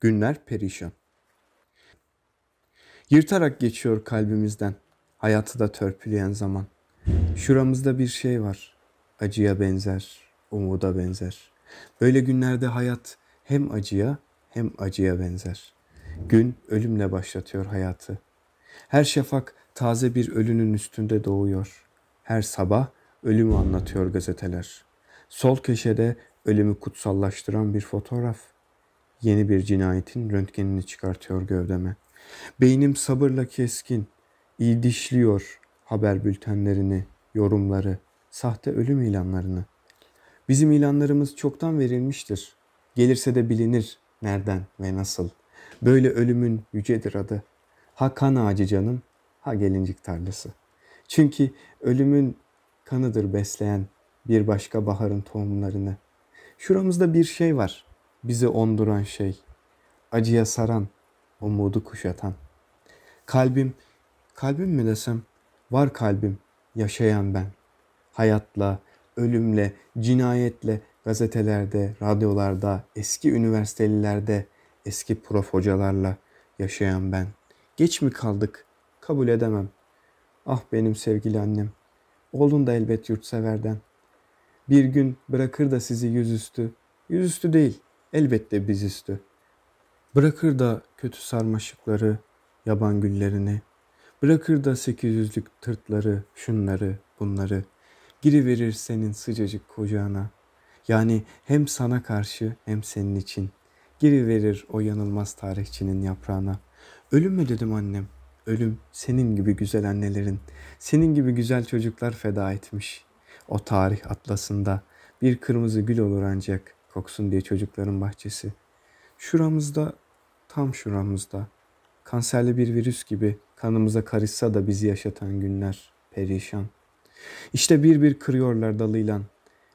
Günler perişan. Yırtarak geçiyor kalbimizden hayatı da törpüleyen zaman. Şuramızda bir şey var. Acıya benzer, umuda benzer. Böyle günlerde hayat hem acıya hem acıya benzer. Gün ölümle başlatıyor hayatı. Her şafak taze bir ölünün üstünde doğuyor. Her sabah ölümü anlatıyor gazeteler. Sol köşede ölümü kutsallaştıran bir fotoğraf. Yeni bir cinayetin röntgenini çıkartıyor gövdeme. Beynim sabırla keskin, iyi dişliyor haber bültenlerini, yorumları, sahte ölüm ilanlarını. Bizim ilanlarımız çoktan verilmiştir. Gelirse de bilinir nereden ve nasıl. Böyle ölümün yücedir adı. Ha kan ağacı canım, ha gelincik tarlası. Çünkü ölümün kanıdır besleyen bir başka baharın tohumlarını. Şuramızda bir şey var bizi onduran şey, acıya saran, umudu kuşatan. Kalbim, kalbim mi desem, var kalbim, yaşayan ben. Hayatla, ölümle, cinayetle, gazetelerde, radyolarda, eski üniversitelilerde, eski prof hocalarla yaşayan ben. Geç mi kaldık? Kabul edemem. Ah benim sevgili annem. Oldun da elbet yurtseverden. Bir gün bırakır da sizi yüzüstü. Yüzüstü değil elbette biz bizüstü. Bırakır da kötü sarmaşıkları, yaban güllerini, bırakır da sekiz yüzlük tırtları, şunları, bunları, verir senin sıcacık kucağına. Yani hem sana karşı hem senin için. verir o yanılmaz tarihçinin yaprağına. Ölüm mü dedim annem? Ölüm senin gibi güzel annelerin, senin gibi güzel çocuklar feda etmiş. O tarih atlasında bir kırmızı gül olur ancak.'' koksun diye çocukların bahçesi. Şuramızda, tam şuramızda. Kanserli bir virüs gibi kanımıza karışsa da bizi yaşatan günler perişan. İşte bir bir kırıyorlar dalıyla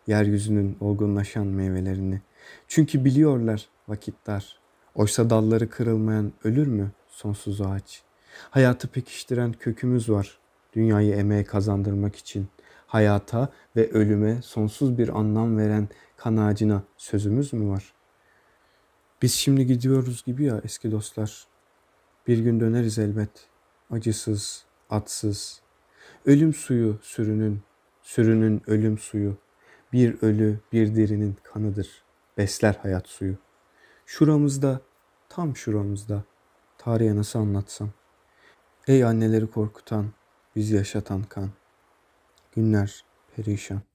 yeryüzünün olgunlaşan meyvelerini. Çünkü biliyorlar vakitler Oysa dalları kırılmayan ölür mü sonsuz ağaç? Hayatı pekiştiren kökümüz var. Dünyayı emeğe kazandırmak için hayata ve ölüme sonsuz bir anlam veren kan ağacına sözümüz mü var? Biz şimdi gidiyoruz gibi ya eski dostlar. Bir gün döneriz elbet. Acısız, atsız. Ölüm suyu sürünün, sürünün ölüm suyu. Bir ölü, bir dirinin kanıdır. Besler hayat suyu. Şuramızda, tam şuramızda. Tarihe nasıl anlatsam. Ey anneleri korkutan, bizi yaşatan kan. Günler perişan.